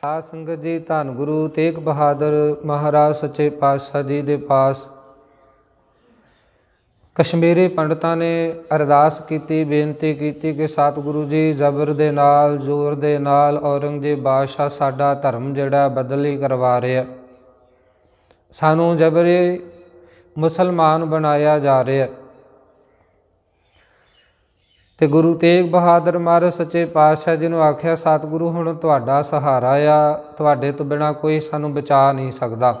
ਸਾਧ ਸੰਗਤ ਜੀ ਧੰਨ ਗੁਰੂ ਤੇਗ ਬਹਾਦਰ ਮਹਾਰਾਜ ਸੱਚੇ ਪਾਤਸ਼ਾਹ ਜੀ ਦੇ ਪਾਸ ਕਸ਼ਮੀਰੀ ਪੰਡਤਾਂ ਨੇ ਅਰਦਾਸ ਕੀਤੀ ਬੇਨਤੀ ਕੀਤੀ ਕਿ ਸਤਿਗੁਰੂ ਜੀ ਜ਼ਬਰ ਦੇ ਨਾਲ ਜ਼ੋਰ ਦੇ ਨਾਲ ਔਰੰਗਜ਼ੇਬ ਬਾਦਸ਼ਾਹ ਸਾਡਾ ਧਰਮ ਜਿਹੜਾ ਬਦਲੀ ਕਰਵਾ ਰਿਹਾ ਸਾਨੂੰ ਜ਼ਬਰੇ ਮੁਸਲਮਾਨ ਬਣਾਇਆ ਜਾ ਰਿਹਾ ਤੇ ਗੁਰੂ ਤੇਗ ਬਹਾਦਰ ਮਾਰ ਸੱਚੇ ਪਾਤਸ਼ਾਹ ਜੀ ਨੂੰ ਆਖਿਆ ਸਤਿਗੁਰੂ ਹੁਣ ਤੁਹਾਡਾ ਸਹਾਰਾ ਆ ਤੁਹਾਡੇ ਤੋਂ ਬਿਨਾ ਕੋਈ ਸਾਨੂੰ ਬਚਾ ਨਹੀਂ ਸਕਦਾ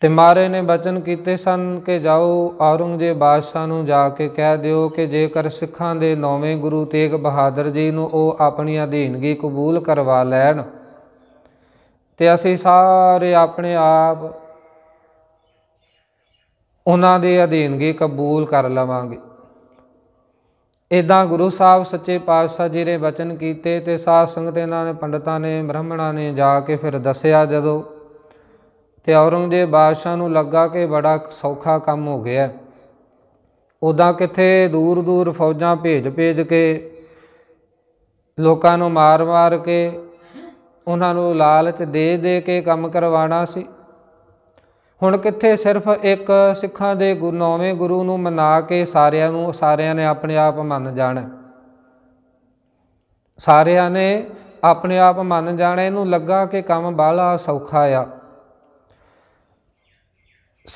ਤੇ ਮਾਰੇ ਨੇ ਬਚਨ ਕੀਤੇ ਸਨ ਕਿ ਜਾਓ ਔਰੰਗਜ਼ੇਬ ਬਾਦਸ਼ਾਹ ਨੂੰ ਜਾ ਕੇ ਕਹਿ ਦਿਓ ਕਿ ਜੇਕਰ ਸਿੱਖਾਂ ਦੇ ਨੌਵੇਂ ਗੁਰੂ ਤੇਗ ਬਹਾਦਰ ਜੀ ਨੂੰ ਉਹ ਆਪਣੀ ਅਧੀਨਗੀ ਕਬੂਲ ਕਰਵਾ ਲੈਣ ਤੇ ਅਸੀਂ ਸਾਰੇ ਆਪਣੇ ਆਪ ਉਹਨਾਂ ਦੇ ਅਧੀਨਗੀ ਕਬੂਲ ਕਰ ਲਵਾਂਗੇ ਇਦਾਂ ਗੁਰੂ ਸਾਹਿਬ ਸੱਚੇ ਪਾਤਸ਼ਾਹ ਜੀ ਨੇ ਬਚਨ ਕੀਤੇ ਤੇ ਸਾਧ ਸੰਗਤ ਇਹਨਾਂ ਨੇ ਪੰਡਤਾਂ ਨੇ ਬ੍ਰਾਹਮਣਾਂ ਨੇ ਜਾ ਕੇ ਫਿਰ ਦੱਸਿਆ ਜਦੋਂ ਤੇ ਔਰੰਗਜ਼ੇਬ ਬਾਦਸ਼ਾਹ ਨੂੰ ਲੱਗਾ ਕਿ ਬੜਾ ਸੌਖਾ ਕੰਮ ਹੋ ਗਿਆ ਉਦਾਂ ਕਿਥੇ ਦੂਰ ਦੂਰ ਫੌਜਾਂ ਭੇਜ-ਭੇਜ ਕੇ ਲੋਕਾਂ ਨੂੰ ਮਾਰ-ਮਾਰ ਕੇ ਉਹਨਾਂ ਨੂੰ ਲਾਲਚ ਦੇ ਦੇ ਕੇ ਕੰਮ ਕਰਵਾਣਾ ਸੀ ਹੁਣ ਕਿੱਥੇ ਸਿਰਫ ਇੱਕ ਸਿੱਖਾਂ ਦੇ ਗੁਰੂ ਨੌਵੇਂ ਗੁਰੂ ਨੂੰ ਮਨਾ ਕੇ ਸਾਰਿਆਂ ਨੂੰ ਸਾਰਿਆਂ ਨੇ ਆਪਣੇ ਆਪ ਮੰਨ ਜਾਣਾ ਸਾਰਿਆਂ ਨੇ ਆਪਣੇ ਆਪ ਮੰਨ ਜਾਣਾ ਇਹਨੂੰ ਲੱਗਾ ਕਿ ਕੰਮ ਬਾਲਾ ਸੌਖਾ ਆ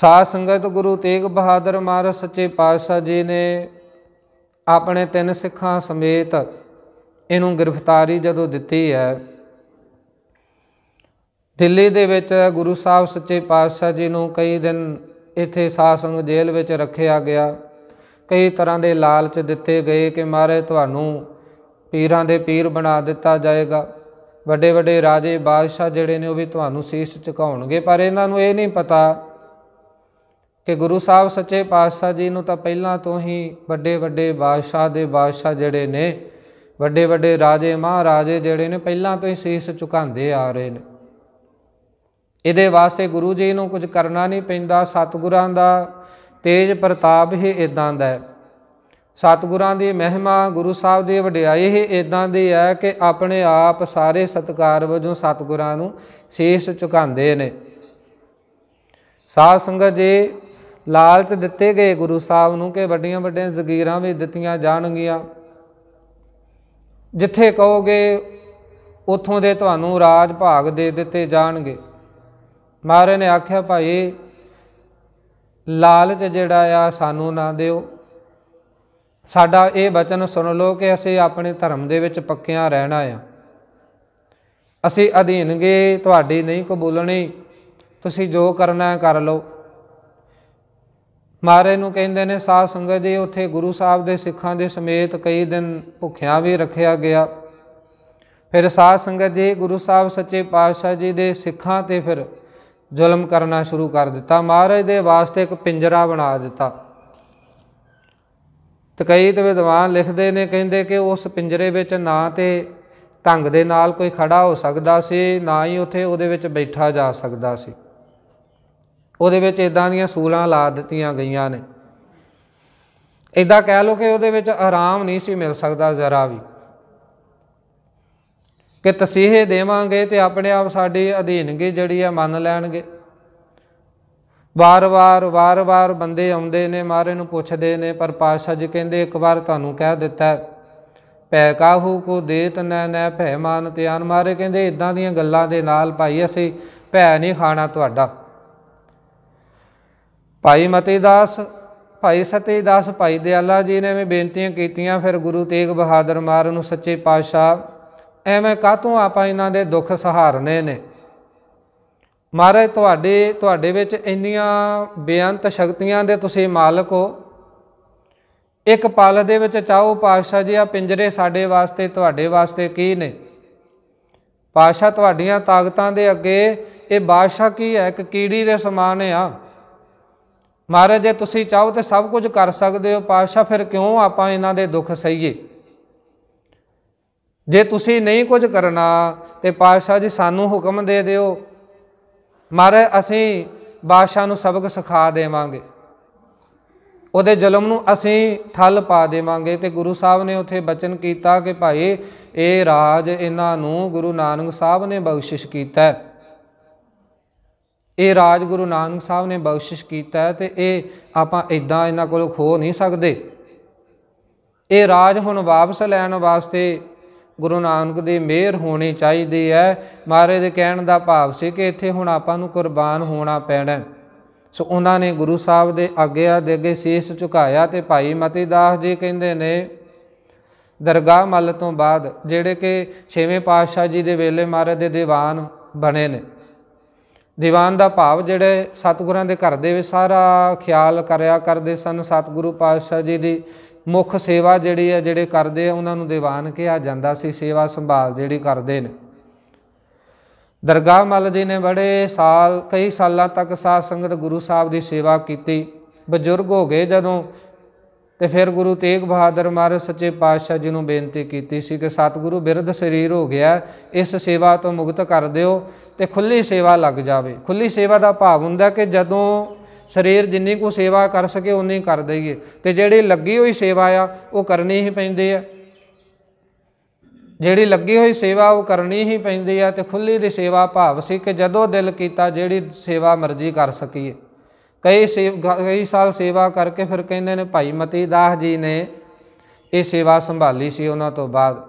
ਸਾਧ ਸੰਗਤ ਗੁਰੂ ਤੇਗ ਬਹਾਦਰ ਮਹਾਰਾਜ ਸੱਚੇ ਪਾਤਸ਼ਾਹ ਜੀ ਨੇ ਆਪਣੇ ਤਿੰਨ ਸਿੱਖਾਂ ਸਮੇਤ ਇਹਨੂੰ ਗ੍ਰਿਫਤਾਰੀ ਜਦੋਂ ਦਿੱਤੀ ਹੈ ਦਿੱਲੀ ਦੇ ਵਿੱਚ ਗੁਰੂ ਸਾਹਿਬ ਸੱਚੇ ਪਾਤਸ਼ਾਹ ਜੀ ਨੂੰ ਕਈ ਦਿਨ ਇੱਥੇ ਸਾਸੰਗ ਜੇਲ੍ਹ ਵਿੱਚ ਰੱਖਿਆ ਗਿਆ ਕਈ ਤਰ੍ਹਾਂ ਦੇ ਲਾਲਚ ਦਿੱਤੇ ਗਏ ਕਿ ਮਾਰੇ ਤੁਹਾਨੂੰ ਪੀਰਾਂ ਦੇ ਪੀਰ ਬਣਾ ਦਿੱਤਾ ਜਾਏਗਾ ਵੱਡੇ ਵੱਡੇ ਰਾਜੇ ਬਾਦਸ਼ਾਹ ਜਿਹੜੇ ਨੇ ਉਹ ਵੀ ਤੁਹਾਨੂੰ ਸੀਸ ਝੁਕਾਉਣਗੇ ਪਰ ਇਹਨਾਂ ਨੂੰ ਇਹ ਨਹੀਂ ਪਤਾ ਕਿ ਗੁਰੂ ਸਾਹਿਬ ਸੱਚੇ ਪਾਤਸ਼ਾਹ ਜੀ ਨੂੰ ਤਾਂ ਪਹਿਲਾਂ ਤੋਂ ਹੀ ਵੱਡੇ ਵੱਡੇ ਬਾਦਸ਼ਾਹ ਦੇ ਬਾਦਸ਼ਾਹ ਜਿਹੜੇ ਨੇ ਵੱਡੇ ਵੱਡੇ ਰਾਜੇ ਮਹਾਰਾਜੇ ਜਿਹੜੇ ਨੇ ਪਹਿਲਾਂ ਤੋਂ ਹੀ ਸੀਸ ਝੁਕਾਉਂਦੇ ਆ ਰਹੇ ਨੇ ਇਹਦੇ ਵਾਸਤੇ ਗੁਰੂ ਜੀ ਨੂੰ ਕੁਝ ਕਰਨਾ ਨਹੀਂ ਪੈਂਦਾ ਸਤਿਗੁਰਾਂ ਦਾ ਤੇਜ ਪ੍ਰਤਾਪ ਹੀ ਇਦਾਂ ਦਾ ਸਤਿਗੁਰਾਂ ਦੀ ਮਹਿਮਾ ਗੁਰੂ ਸਾਹਿਬ ਦੀ ਵਡਿਆਈ ਹੀ ਇਦਾਂ ਦੀ ਹੈ ਕਿ ਆਪਣੇ ਆਪ ਸਾਰੇ ਸਤਕਾਰ ਵਜੋਂ ਸਤਿਗੁਰਾਂ ਨੂੰ ਸੇਸ ਝੁਕਾਉਂਦੇ ਨੇ ਸਾਧ ਸੰਗਤ ਜੀ ਲਾਲਚ ਦਿੱਤੇ ਗਏ ਗੁਰੂ ਸਾਹਿਬ ਨੂੰ ਕਿ ਵੱਡੀਆਂ ਵੱਡੀਆਂ ਜ਼ਗੀਰਾਂ ਵੀ ਦਿੱਤੀਆਂ ਜਾਣਗੀਆਂ ਜਿੱਥੇ ਕਹੋਗੇ ਉਥੋਂ ਦੇ ਤੁਹਾਨੂੰ ਰਾਜ ਭਾਗ ਦੇ ਦਿੱਤੇ ਜਾਣਗੇ ਮਹਾਰਾਜ ਨੇ ਆਖਿਆ ਭਾਈ ਲਾਲਚ ਜਿਹੜਾ ਆ ਸਾਨੂੰ ਨਾ ਦਿਓ ਸਾਡਾ ਇਹ ਬਚਨ ਸੁਣ ਲਓ ਕਿ ਅਸੀਂ ਆਪਣੇ ਧਰਮ ਦੇ ਵਿੱਚ ਪੱਕਿਆਂ ਰਹਿਣਾ ਆ ਅਸੀਂ ਅਧੀਨਗੇ ਤੁਹਾਡੀ ਨਹੀਂ ਕਬੂਲਣੀ ਤੁਸੀਂ ਜੋ ਕਰਨਾ ਕਰ ਲਓ ਮਾਰੇ ਨੂੰ ਕਹਿੰਦੇ ਨੇ ਸਾਧ ਸੰਗਤ ਜੀ ਉੱਥੇ ਗੁਰੂ ਸਾਹਿਬ ਦੇ ਸਿੱਖਾਂ ਦੇ ਸਮੇਤ ਕਈ ਦਿਨ ਭੁੱਖਿਆਂ ਵੀ ਰੱਖਿਆ ਗਿਆ ਫਿਰ ਸਾਧ ਸੰਗਤ ਜੀ ਗੁਰੂ ਸਾਹਿਬ ਸੱਚੇ ਪਾਤਸ਼ਾਹ ਜੀ ਦੇ ਸਿੱਖਾਂ ਤੇ ਫਿਰ ਜ਼ੁਲਮ ਕਰਨਾ ਸ਼ੁਰੂ ਕਰ ਦਿੱਤਾ ਮਹਾਰਾਜ ਦੇ ਵਾਸਤੇ ਇੱਕ ਪਿੰਜਰਾ ਬਣਾ ਦਿੱਤਾ ਤੇ ਕਈ ਤੇ ਵਿਦਵਾਨ ਲਿਖਦੇ ਨੇ ਕਹਿੰਦੇ ਕਿ ਉਸ ਪਿੰਜਰੇ ਵਿੱਚ ਨਾ ਤੇ ਢੰਗ ਦੇ ਨਾਲ ਕੋਈ ਖੜਾ ਹੋ ਸਕਦਾ ਸੀ ਨਾ ਹੀ ਉੱਥੇ ਉਹਦੇ ਵਿੱਚ ਬੈਠਾ ਜਾ ਸਕਦਾ ਸੀ ਉਹਦੇ ਵਿੱਚ ਇਦਾਂ ਦੀਆਂ ਸੂਲਾਂ ਲਾ ਦਿੱਤੀਆਂ ਗਈਆਂ ਨੇ ਇਦਾਂ ਕਹਿ ਲੋ ਕਿ ਉਹਦੇ ਵਿੱਚ ਆਰਾਮ ਨਹੀਂ ਸੀ ਮਿਲ ਸਕਦਾ ਜ਼ਰਾ ਵੀ ਕਿ ਤਸੀਹੇ ਦੇਵਾਂਗੇ ਤੇ ਆਪਣੇ ਆਪ ਸਾਡੀ ਅਧੀਨਗੀ ਜਿਹੜੀ ਆ ਮੰਨ ਲੈਣਗੇ ਵਾਰ-ਵਾਰ ਵਾਰ-ਵਾਰ ਬੰਦੇ ਆਉਂਦੇ ਨੇ ਮਾਰੇ ਨੂੰ ਪੁੱਛਦੇ ਨੇ ਪਰ ਪਾਤਸ਼ਾਹ ਜੀ ਕਹਿੰਦੇ ਇੱਕ ਵਾਰ ਤੁਹਾਨੂੰ ਕਹਿ ਦਿੱਤਾ ਪੈ ਕਾਹੂ ਕੋ ਦੇਤ ਨੈ ਨੈ ਭੈ ਮਾਨ ਧਿਆਨ ਮਾਰੇ ਕਹਿੰਦੇ ਇਦਾਂ ਦੀਆਂ ਗੱਲਾਂ ਦੇ ਨਾਲ ਭਾਈ ਅਸੀਂ ਭੈ ਨਹੀਂ ਖਾਣਾ ਤੁਹਾਡਾ ਭਾਈ ਮਤੀ ਦਾਸ ਭਾਈ ਸਤੀ ਦਾਸ ਭਾਈ ਦਿਆਲਾ ਜੀ ਨੇ ਵੀ ਬੇਨਤੀਆਂ ਕੀਤੀਆਂ ਫਿਰ ਗੁਰੂ ਤੇਗ ਬਹਾਦਰ ਮਾਰ ਨੂੰ ਸੱਚੇ ਪਾਤਸ਼ਾਹ ਐਵੇਂ ਕਾਤੋਂ ਆਪਾਂ ਇਹਨਾਂ ਦੇ ਦੁੱਖ ਸਹਾਰਨੇ ਨੇ ਮਹਾਰਾਜ ਤੁਹਾਡੇ ਤੁਹਾਡੇ ਵਿੱਚ ਇੰਨੀਆਂ ਬੇਅੰਤ ਸ਼ਕਤੀਆਂ ਦੇ ਤੁਸੀਂ ਮਾਲਕ ਹੋ ਇੱਕ ਪਲ ਦੇ ਵਿੱਚ ਚਾਹੋ ਪਾਸ਼ਾ ਜੀ ਆ ਪਿੰਜਰੇ ਸਾਡੇ ਵਾਸਤੇ ਤੁਹਾਡੇ ਵਾਸਤੇ ਕੀ ਨੇ ਪਾਸ਼ਾ ਤੁਹਾਡੀਆਂ ਤਾਕਤਾਂ ਦੇ ਅੱਗੇ ਇਹ ਬਾਦਸ਼ਾਹ ਕੀ ਹੈ ਇੱਕ ਕੀੜੀ ਦੇ ਸਮਾਨ ਆ ਮਹਾਰਾਜ ਜੇ ਤੁਸੀਂ ਚਾਹੋ ਤੇ ਸਭ ਕੁਝ ਕਰ ਸਕਦੇ ਹੋ ਪਾਸ਼ਾ ਫਿਰ ਕਿਉਂ ਆਪਾਂ ਇਹਨਾਂ ਦੇ ਦੁੱਖ ਸਹੀਏ ਜੇ ਤੁਸੀਂ ਨਹੀਂ ਕੁਝ ਕਰਨਾ ਤੇ ਪਾਤਸ਼ਾਹ ਜੀ ਸਾਨੂੰ ਹੁਕਮ ਦੇ ਦਿਓ ਮਾਰੇ ਅਸੀਂ ਬਾਦਸ਼ਾਹ ਨੂੰ ਸਬਕ ਸਿਖਾ ਦੇਵਾਂਗੇ ਉਹਦੇ ਜ਼ੁਲਮ ਨੂੰ ਅਸੀਂ ਠੱਲ ਪਾ ਦੇਵਾਂਗੇ ਤੇ ਗੁਰੂ ਸਾਹਿਬ ਨੇ ਉੱਥੇ ਬਚਨ ਕੀਤਾ ਕਿ ਭਾਈ ਇਹ ਰਾਜ ਇਹਨਾਂ ਨੂੰ ਗੁਰੂ ਨਾਨਕ ਸਾਹਿਬ ਨੇ ਬਖਸ਼ਿਸ਼ ਕੀਤਾ ਇਹ ਰਾਜ ਗੁਰੂ ਨਾਨਕ ਸਾਹਿਬ ਨੇ ਬਖਸ਼ਿਸ਼ ਕੀਤਾ ਤੇ ਇਹ ਆਪਾਂ ਇਦਾਂ ਇਹਨਾਂ ਕੋਲੋਂ ਖੋ ਨਹੀਂ ਸਕਦੇ ਇਹ ਰਾਜ ਹੁਣ ਵਾਪਸ ਲੈਣ ਵਾਸਤੇ ਗੁਰੂ ਨਾਨਕ ਦੀ ਮਿਹਰ ਹੋਣੀ ਚਾਹੀਦੀ ਹੈ ਮਹਾਰਾਜ ਦੇ ਕਹਿਣ ਦਾ ਭਾਵ ਸੀ ਕਿ ਇੱਥੇ ਹੁਣ ਆਪਾਂ ਨੂੰ ਕੁਰਬਾਨ ਹੋਣਾ ਪੈਣਾ ਸੋ ਉਹਨਾਂ ਨੇ ਗੁਰੂ ਸਾਹਿਬ ਦੇ ਅੱਗੇ ਦੇ ਅੱਗੇ ਸੀਸ ਝੁਕਾਇਆ ਤੇ ਭਾਈ ਮਤੀ ਦਾਸ ਜੀ ਕਹਿੰਦੇ ਨੇ ਦਰਗਾਹ ਮੱਲ ਤੋਂ ਬਾਅਦ ਜਿਹੜੇ ਕਿ ਛੇਵੇਂ ਪਾਤਸ਼ਾਹ ਜੀ ਦੇ ਵੇਲੇ ਮਹਾਰਾਜ ਦੇ ਦੀਵਾਨ ਬਣੇ ਨੇ ਦੀਵਾਨ ਦਾ ਭਾਵ ਜਿਹੜੇ ਸਤਿਗੁਰਾਂ ਦੇ ਘਰ ਦੇ ਵਿੱਚ ਸਾਰਾ ਖਿਆਲ ਕਰਿਆ ਕਰਦੇ ਸਨ ਸਤਿਗੁਰੂ ਪਾਤਸ਼ਾਹ ਜੀ ਦੀ ਮੁੱਖ ਸੇਵਾ ਜਿਹੜੀ ਹੈ ਜਿਹੜੇ ਕਰਦੇ ਆ ਉਹਨਾਂ ਨੂੰ ਦੀਵਾਨ ਕਿਹਾ ਜਾਂਦਾ ਸੀ ਸੇਵਾ ਸੰਭਾਲ ਜਿਹੜੀ ਕਰਦੇ ਨੇ ਦਰਗਾਹ ਮੱਲ ਜੀ ਨੇ ਬੜੇ ਸਾਲ ਕਈ ਸਾਲਾਂ ਤੱਕ ਸਾਧ ਸੰਗਤ ਗੁਰੂ ਸਾਹਿਬ ਦੀ ਸੇਵਾ ਕੀਤੀ ਬਜ਼ੁਰਗ ਹੋ ਗਏ ਜਦੋਂ ਤੇ ਫਿਰ ਗੁਰੂ ਤੇਗ ਬਹਾਦਰ ਮਹਾਰਾਜ ਸੱਚੇ ਪਾਤਸ਼ਾਹ ਜੀ ਨੂੰ ਬੇਨਤੀ ਕੀਤੀ ਸੀ ਕਿ ਸਤਿਗੁਰੂ ਬਿਰਧ ਸਰੀਰ ਹੋ ਗਿਆ ਇਸ ਸੇਵਾ ਤੋਂ ਮੁਕਤ ਕਰ ਦਿਓ ਤੇ ਖੁੱਲੀ ਸੇਵਾ ਲੱਗ ਜਾਵੇ ਖੁੱਲੀ ਸੇਵਾ ਦਾ ਭਾਵ ਹੁੰਦਾ ਕਿ ਜਦੋਂ ਸਰੀਰ ਜਿੰਨੀ ਕੋ ਸੇਵਾ ਕਰ ਸਕੇ ਉਨੀ ਕਰ ਦਈਏ ਤੇ ਜਿਹੜੀ ਲੱਗੀ ਹੋਈ ਸੇਵਾ ਆ ਉਹ ਕਰਨੀ ਹੀ ਪੈਂਦੀ ਆ ਜਿਹੜੀ ਲੱਗੀ ਹੋਈ ਸੇਵਾ ਉਹ ਕਰਨੀ ਹੀ ਪੈਂਦੀ ਆ ਤੇ ਖੁੱਲੀ ਦੀ ਸੇਵਾ ਭਾਵ ਸੀ ਕਿ ਜਦੋਂ ਦਿਲ ਕੀਤਾ ਜਿਹੜੀ ਸੇਵਾ ਮਰਜ਼ੀ ਕਰ ਸਕੀਏ ਕਈ ਕਈ ਸਾਲ ਸੇਵਾ ਕਰਕੇ ਫਿਰ ਕਹਿੰਦੇ ਨੇ ਭਾਈ ਮਤੀ ਦਾਸ ਜੀ ਨੇ ਇਹ ਸੇਵਾ ਸੰਭਾਲੀ ਸੀ ਉਹਨਾਂ ਤੋਂ ਬਾਅਦ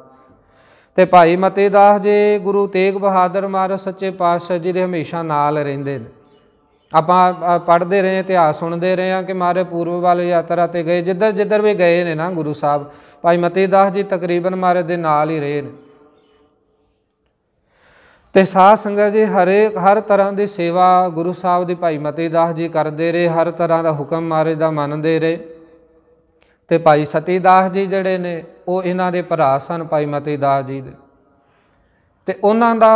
ਤੇ ਭਾਈ ਮਤੀ ਦਾਸ ਜੀ ਗੁਰੂ ਤੇਗ ਬਹਾਦਰ ਮਹਾਰਾਜ ਸੱਚੇ ਪਾਤਸ਼ਾਹ ਜੀ ਦੇ ਹਮੇਸ਼ਾ ਨਾਲ ਰਹਿੰਦੇ ਨੇ ਆਪਾਂ ਪੜ੍ਹਦੇ ਰਹੇ ਇਤਿਹਾਸ ਸੁਣਦੇ ਰਹੇ ਆ ਕਿ ਮਾਰੇ ਪੂਰਬ ਵੱਲ ਯਾਤਰਾ ਤੇ ਗਏ ਜਿੱਧਰ ਜਿੱਧਰ ਵੀ ਗਏ ਨੇ ਨਾ ਗੁਰੂ ਸਾਹਿਬ ਭਾਈ ਮਤੀ ਦਾਸ ਜੀ ਤਕਰੀਬਨ ਮਾਰੇ ਦੇ ਨਾਲ ਹੀ ਰਹੇ ਨੇ ਤੇ ਸਾਧ ਸੰਗਤ ਜੀ ਹਰੇ ਹਰ ਤਰ੍ਹਾਂ ਦੀ ਸੇਵਾ ਗੁਰੂ ਸਾਹਿਬ ਦੀ ਭਾਈ ਮਤੀ ਦਾਸ ਜੀ ਕਰਦੇ ਰਹੇ ਹਰ ਤਰ੍ਹਾਂ ਦਾ ਹੁਕਮ ਮਾਰੇ ਦਾ ਮੰਨਦੇ ਰਹੇ ਤੇ ਭਾਈ ਸਤੀ ਦਾਸ ਜੀ ਜਿਹੜੇ ਨੇ ਉਹ ਇਹਨਾਂ ਦੇ ਭਰਾ ਸਨ ਭਾਈ ਮਤੀ ਦਾਸ ਜੀ ਦੇ ਤੇ ਉਹਨਾਂ ਦਾ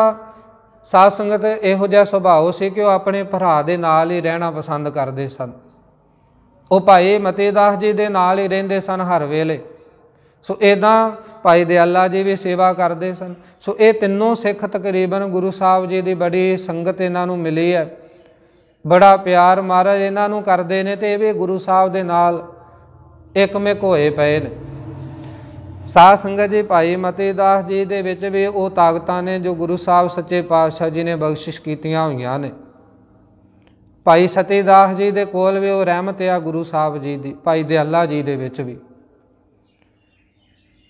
ਸਾਧ ਸੰਗਤ ਇਹੋ ਜਿਹਾ ਸੁਭਾਅ ਸੀ ਕਿ ਉਹ ਆਪਣੇ ਭਰਾ ਦੇ ਨਾਲ ਹੀ ਰਹਿਣਾ ਪਸੰਦ ਕਰਦੇ ਸਨ ਉਹ ਭਾਈ ਮਤੇਦਾਸ ਜੀ ਦੇ ਨਾਲ ਹੀ ਰਹਿੰਦੇ ਸਨ ਹਰ ਵੇਲੇ ਸੋ ਇਦਾਂ ਭਾਈ ਦਿਆਲਾ ਜੀ ਵੀ ਸੇਵਾ ਕਰਦੇ ਸਨ ਸੋ ਇਹ ਤਿੰਨੋਂ ਸਿੱਖ ਤਕਰੀਬਨ ਗੁਰੂ ਸਾਹਿਬ ਜੀ ਦੀ ਬੜੀ ਸੰਗਤ ਇਹਨਾਂ ਨੂੰ ਮਿਲੀ ਹੈ ਬੜਾ ਪਿਆਰ ਮਹਾਰਾਜ ਇਹਨਾਂ ਨੂੰ ਕਰਦੇ ਨੇ ਤੇ ਇਹ ਵੀ ਗੁਰੂ ਸਾਹਿਬ ਦੇ ਨਾਲ ਇੱਕਮਿਕ ਹੋਏ ਪਏ ਨੇ ਸਾਧ ਸੰਗਤ ਜੀ ਭਾਈ ਮਤੇ ਦਾਸ ਜੀ ਦੇ ਵਿੱਚ ਵੀ ਉਹ ਤਾਕਤਾਂ ਨੇ ਜੋ ਗੁਰੂ ਸਾਹਿਬ ਸੱਚੇ ਪਾਤਸ਼ਾਹ ਜੀ ਨੇ ਬਖਸ਼ਿਸ਼ ਕੀਤੀਆਂ ਹੋਈਆਂ ਨੇ ਭਾਈ ਦਾਸ ਜੀ ਦੇ ਕੋਲ ਵੀ ਉਹ ਰਹਿਮਤ ਆ ਗੁਰੂ ਸਾਹਿਬ ਜੀ ਦੀ ਭਾਈ ਦੇ ਅੱਲਾ ਜੀ ਦੇ ਵਿੱਚ ਵੀ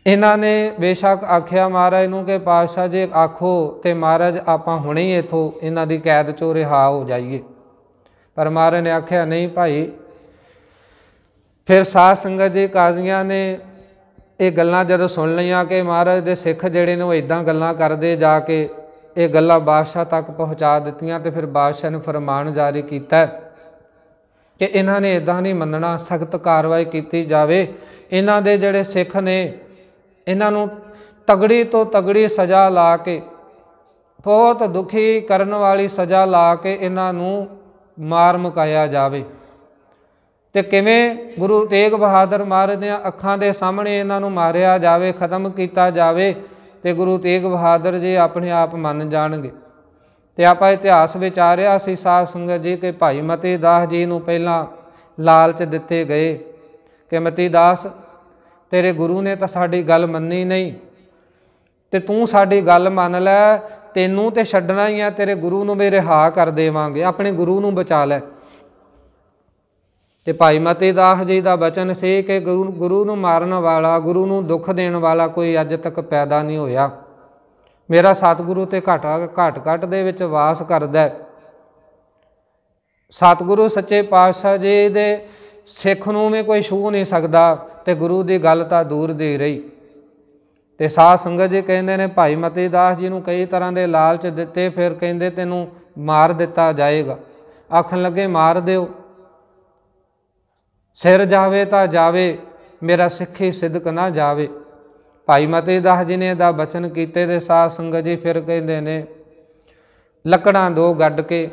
ਇਹਨਾਂ ਨੇ ਬੇਸ਼ੱਕ ਆਖਿਆ ਮਹਾਰਾਜ ਨੂੰ ਕਿ ਪਾਤਸ਼ਾਹ ਜੀ ਆਖੋ ਤੇ ਮਹਾਰਾਜ ਆਪਾਂ ਹੁਣੇ ਹੀ ਇਥੋਂ ਇਹਨਾਂ ਦੀ ਕੈਦ ਚੋਂ ਰਿਹਾ ਹੋ ਜਾਈਏ ਪਰ ਮਹਾਰਾਜ ਨੇ ਆਖਿਆ ਨਹੀਂ ਭਾਈ ਫਿਰ ਸਾਧ ਸੰਗਤ ਜੀ ਕਾਜ਼ੀਆਂ ਨੇ ਇਹ ਗੱਲਾਂ ਜਦੋਂ ਸੁਣ ਲਈਆਂ ਕਿ ਮਹਾਰਾਜ ਦੇ ਸਿੱਖ ਜਿਹੜੇ ਨੇ ਉਹ ਇਦਾਂ ਗੱਲਾਂ ਕਰਦੇ ਜਾ ਕੇ ਇਹ ਗੱਲਾਂ ਬਾਦਸ਼ਾਹ ਤੱਕ ਪਹੁੰਚਾ ਦਿੱਤੀਆਂ ਤੇ ਫਿਰ ਬਾਦਸ਼ਾਹ ਨੇ ਫਰਮਾਨ ਜਾਰੀ ਕੀਤਾ ਕਿ ਇਹਨਾਂ ਨੇ ਇਦਾਂ ਨਹੀਂ ਮੰਨਣਾ ਸਖਤ ਕਾਰਵਾਈ ਕੀਤੀ ਜਾਵੇ ਇਹਨਾਂ ਦੇ ਜਿਹੜੇ ਸਿੱਖ ਨੇ ਇਹਨਾਂ ਨੂੰ ਤਗੜੀ ਤੋਂ ਤਗੜੀ ਸਜ਼ਾ ਲਾ ਕੇ ਬਹੁਤ ਦੁਖੀ ਕਰਨ ਵਾਲੀ ਸਜ਼ਾ ਲਾ ਕੇ ਇਹਨਾਂ ਨੂੰ ਮਾਰ ਮੁਕਾਇਆ ਜਾਵੇ ਤੇ ਕਿਵੇਂ ਗੁਰੂ ਤੇਗ ਬਹਾਦਰ ਮਹਾਰਾਜ ਦੇ ਅੱਖਾਂ ਦੇ ਸਾਹਮਣੇ ਇਹਨਾਂ ਨੂੰ ਮਾਰਿਆ ਜਾਵੇ ਖਤਮ ਕੀਤਾ ਜਾਵੇ ਤੇ ਗੁਰੂ ਤੇਗ ਬਹਾਦਰ ਜੀ ਆਪਣੇ ਆਪ ਮੰਨ ਜਾਣਗੇ ਤੇ ਆਪਾਂ ਇਤਿਹਾਸ ਵਿੱਚ ਆ ਰਿਹਾ ਸੀ ਸਾਧ ਸੰਗਤ ਜੀ ਕਿ ਭਾਈ ਮਤੀ ਦਾਸ ਜੀ ਨੂੰ ਪਹਿਲਾਂ ਲਾਲਚ ਦਿੱਤੇ ਗਏ ਕਿ ਮਤੀ ਦਾਸ ਤੇਰੇ ਗੁਰੂ ਨੇ ਤਾਂ ਸਾਡੀ ਗੱਲ ਮੰਨੀ ਨਹੀਂ ਤੇ ਤੂੰ ਸਾਡੀ ਗੱਲ ਮੰਨ ਲੈ ਤੈਨੂੰ ਤੇ ਛੱਡਣਾ ਹੀ ਆ ਤੇਰੇ ਗੁਰੂ ਨੂੰ ਮੇਰੇ ਹਾ ਕਰ ਦੇਵਾਂਗੇ ਆਪਣੇ ਗੁਰੂ ਨੂੰ ਬਚਾ ਲੈ ਤੇ ਭਾਈ ਮਤੀ ਦਾਸ ਜੀ ਦਾ ਬਚਨ ਸੀ ਕਿ ਗੁਰੂ ਗੁਰੂ ਨੂੰ ਮਾਰਨ ਵਾਲਾ ਗੁਰੂ ਨੂੰ ਦੁੱਖ ਦੇਣ ਵਾਲਾ ਕੋਈ ਅੱਜ ਤੱਕ ਪੈਦਾ ਨਹੀਂ ਹੋਇਆ ਮੇਰਾ ਸਤਿਗੁਰੂ ਤੇ ਘਾਟਾ ਘਾਟ ਘਟ ਦੇ ਵਿੱਚ ਵਾਸ ਕਰਦਾ ਸਤਿਗੁਰੂ ਸੱਚੇ ਪਾਤਸ਼ਾਹ ਜੀ ਦੇ ਸਿੱਖ ਨੂੰ ਵੀ ਕੋਈ ਛੂ ਨਹੀਂ ਸਕਦਾ ਤੇ ਗੁਰੂ ਦੀ ਗੱਲ ਤਾਂ ਦੂਰ ਦੀ ਰਹੀ ਤੇ ਸਾਧ ਸੰਗਤ ਜੀ ਕਹਿੰਦੇ ਨੇ ਭਾਈ ਮਤੀ ਦਾਸ ਜੀ ਨੂੰ ਕਈ ਤਰ੍ਹਾਂ ਦੇ ਲਾਲਚ ਦਿੱਤੇ ਫਿਰ ਕਹਿੰਦੇ ਤੈਨੂੰ ਮਾਰ ਦਿੱਤਾ ਜਾਏਗਾ ਆਖਣ ਲੱਗੇ ਮਾਰ ਦਿਓ ਸਿਰ ਜਾਵੇ ਤਾਂ ਜਾਵੇ ਮੇਰਾ ਸਿੱਖੀ ਸਿੱਧਕ ਨਾ ਜਾਵੇ ਭਾਈ ਮਤੇ ਦਾਸ ਜੀ ਨੇ ਦਾ ਬਚਨ ਕੀਤੇ ਦੇ ਸਾਧ ਸੰਗਤ ਜੀ ਫਿਰ ਕਹਿੰਦੇ ਨੇ ਲੱਕੜਾਂ ਦੋ ਗੱਡ ਕੇ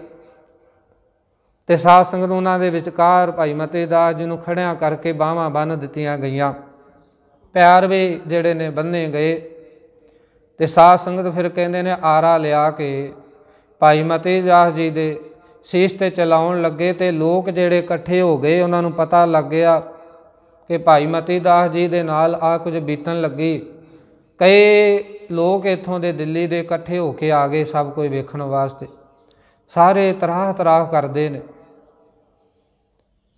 ਤੇ ਸਾਧ ਸੰਗਤ ਉਹਨਾਂ ਦੇ ਵਿਚਕਾਰ ਭਾਈ ਮਤੇ ਦਾਸ ਜੀ ਨੂੰ ਖੜਿਆਂ ਕਰਕੇ ਬਾਹਾਂ ਬੰਨ ਦਿੱਤੀਆਂ ਗਈਆਂ ਪੈਰ ਵੀ ਜਿਹੜੇ ਨੇ ਬੰਨੇ ਗਏ ਤੇ ਸਾਧ ਸੰਗਤ ਫਿਰ ਕਹਿੰਦੇ ਨੇ ਆਰਾ ਲਿਆ ਕੇ ਭਾਈ ਮਤੇ ਦਾਸ ਜੀ ਦੇ ਸੀਸ ਤੇ ਚਲਾਉਣ ਲੱਗੇ ਤੇ ਲੋਕ ਜਿਹੜੇ ਇਕੱਠੇ ਹੋ ਗਏ ਉਹਨਾਂ ਨੂੰ ਪਤਾ ਲੱਗ ਗਿਆ ਕਿ ਭਾਈ ਮਤੀ ਦਾਸ ਜੀ ਦੇ ਨਾਲ ਆ ਕੁਝ ਬੀਤਣ ਲੱਗੀ ਕਈ ਲੋਕ ਇੱਥੋਂ ਦੇ ਦਿੱਲੀ ਦੇ ਇਕੱਠੇ ਹੋ ਕੇ ਆ ਗਏ ਸਭ ਕੋਈ ਵੇਖਣ ਵਾਸਤੇ ਸਾਰੇ ਤਰਾਹ ਤਰਾਹ ਕਰਦੇ ਨੇ